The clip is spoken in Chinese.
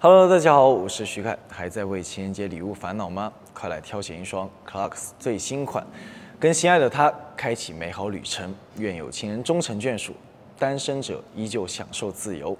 Hello，大家好，我是徐凯，还在为情人节礼物烦恼吗？快来挑选一双 Clarks 最新款，跟心爱的他开启美好旅程。愿有情人终成眷属，单身者依旧享受自由。